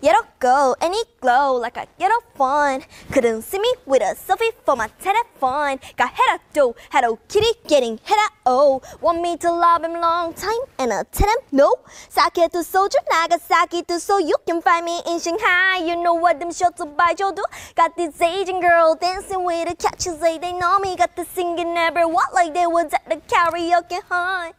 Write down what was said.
Yet I'll go and it glow like I get a fun. Couldn't see me with a selfie for my telephone. Got head up do, hello kitty getting head up oh. Want me to love him long time and I tell him no. Sake to soldier, Nagasaki to so you can find me in Shanghai. You know what them shots of by do? Got this Asian girl dancing with the catches like they know me. Got the singing never what like they was at the karaoke hall.